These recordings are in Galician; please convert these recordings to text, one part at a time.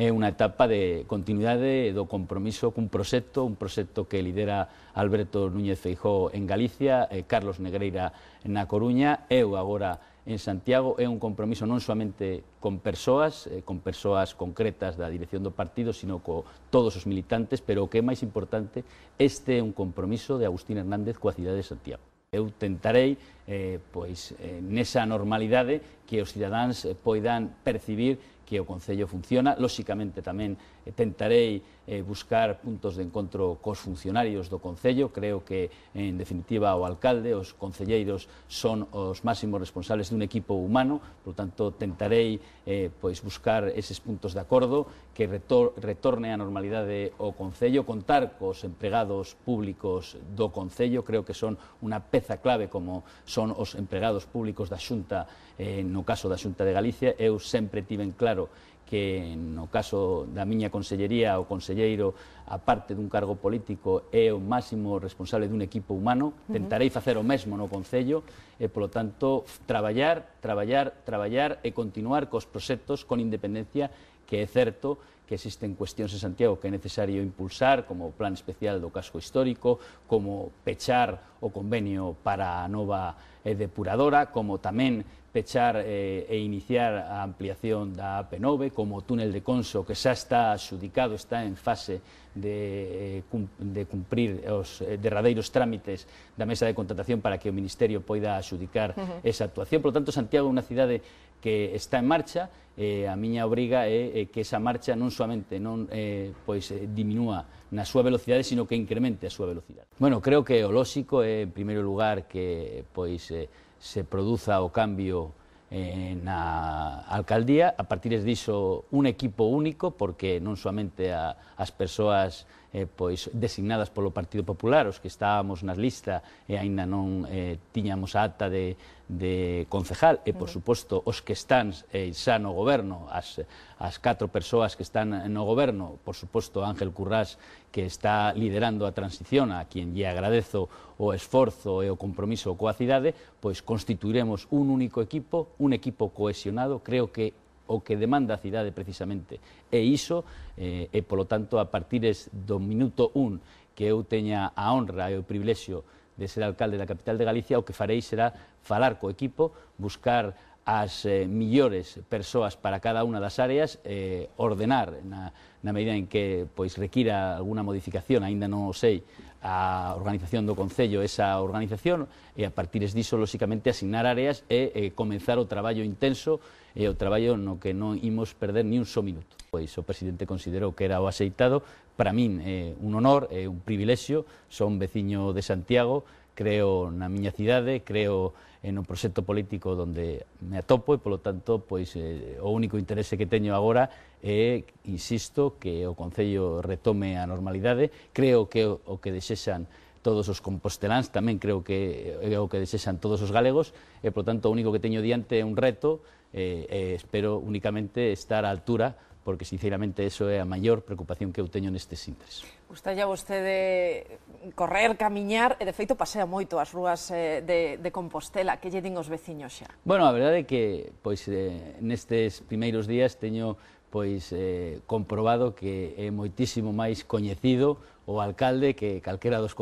É unha etapa de continuidade do compromiso cun proxecto, un proxecto que lidera Alberto Núñez Feijó en Galicia, Carlos Negreira na Coruña, eu agora en Santiago, é un compromiso non somente con persoas, eh, con persoas concretas da dirección do partido, sino co todos os militantes, pero o que é máis importante, este é un compromiso de Agustín Hernández coa cidade de Santiago. Eu tentarei eh, pois eh, nesa normalidade que os cidadáns eh, poidan percibir que o Concello funciona. Lóxicamente tamén eh, tentarei eh, buscar puntos de encontro cos funcionarios do Concello. Creo que, en definitiva, o alcalde, os concelleiros son os máximos responsables dun equipo humano. Por tanto, tentarei eh, pois buscar eses puntos de acordo que retor retorne a normalidade o Concello. Contar cos empregados públicos do Concello creo que son unha peza clave como son os empregados públicos da Xunta, eh, no caso da Xunta de Galicia, eu sempre tiven claro que no caso da miña consellería o conselleiro, a parte dun cargo político, é o máximo responsable dun equipo humano, tentarei facer o mesmo no Concello, e, polo tanto, traballar, traballar, traballar e continuar cos proxectos con independencia que é certo que existen cuestións en Santiago que é necesario impulsar, como o plan especial do casco histórico, como pechar o convenio para a nova eh, depuradora, como tamén pechar eh, e iniciar a ampliación da AP9, como o túnel de Conso, que xa está adxudicado, está en fase de, eh, de cumprir os eh, derradeiros trámites da mesa de contratación para que o Ministerio poida xudicar uh -huh. esa actuación. Por lo tanto, Santiago é unha cidade que está en marcha, eh, a miña obriga é que esa marcha non solamente non eh, pois eh, diminúa na súa velocidade, sino que incremente a súa velocidade. Bueno, creo que o lóxico é, en primeiro lugar, que pois eh, se produza o cambio eh, na alcaldía, a partir diso un equipo único, porque non solamente a, as persoas eh, pois designadas polo Partido Popular, os que estábamos na lista e aínda non eh, tiñamos ata de, de concejal e, por suposto, os que están eh, xa no goberno, as, as catro persoas que están no goberno, por suposto, Ángel Currás, que está liderando a transición, a quien lle agradezo o esforzo e o compromiso coa cidade, pois constituiremos un único equipo, un equipo cohesionado, creo que o que demanda a cidade precisamente. E iso, eh, e polo tanto, a partir do minuto un que eu teña a honra e o privilexio de ser alcalde da capital de Galicia, o que farei será falar co equipo, buscar as eh, millores persoas para cada unha das áreas eh, ordenar na, na medida en que pois requira alguna modificación, aínda non o sei, a organización do Concello esa organización e a partir diso, lóxicamente, asignar áreas e, e comenzar o traballo intenso e o traballo no que non imos perder ni un só minuto. Pois o presidente considerou que era o aceitado, para min é eh, un honor, é un privilexio, son veciño de Santiago, creo na miña cidade, creo en no proxecto político onde me atopo e, polo tanto, pois eh, o único interese que teño agora é, insisto, que o Concello retome a normalidade. Creo que o, o que desexan todos os composteláns, tamén creo que é o que desexan todos os galegos, e, polo tanto, o único que teño diante é un reto, eh, eh, espero únicamente estar á altura porque sinceramente eso é a maior preocupación que eu teño nestes intres. Gustalla vostede correr, camiñar, e de feito pasea moito as rúas eh, de, de Compostela, que lle din os veciños xa? Bueno, a verdade é que pois, eh, nestes primeiros días teño pois eh, comprobado que é moitísimo máis coñecido o alcalde que calquera dos,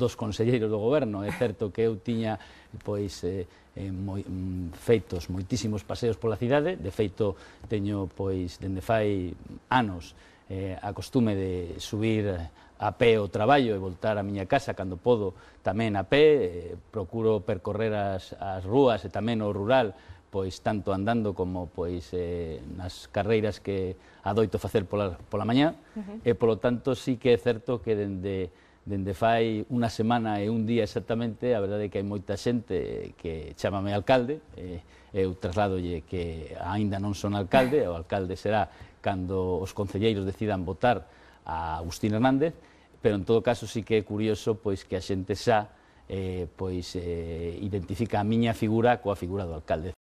dos conselleiros do goberno. É certo que eu tiña pois eh, eh moi, mm, feitos moitísimos paseos pola cidade, de feito teño pois dende fai anos eh, a costume de subir a pé o traballo e voltar á miña casa cando podo tamén a pé, eh, procuro percorrer as, as rúas e tamén o rural pois tanto andando como pois eh, nas carreiras que adoito facer pola, pola mañá uh -huh. e polo tanto sí que é certo que dende dende fai unha semana e un día exactamente, a verdade é que hai moita xente que chamame alcalde, eh, eu trasladolle que aínda non son alcalde, o alcalde será cando os concelleiros decidan votar a Agustín Hernández, pero en todo caso sí que é curioso pois que a xente xa eh, pois eh, identifica a miña figura coa figura do alcalde.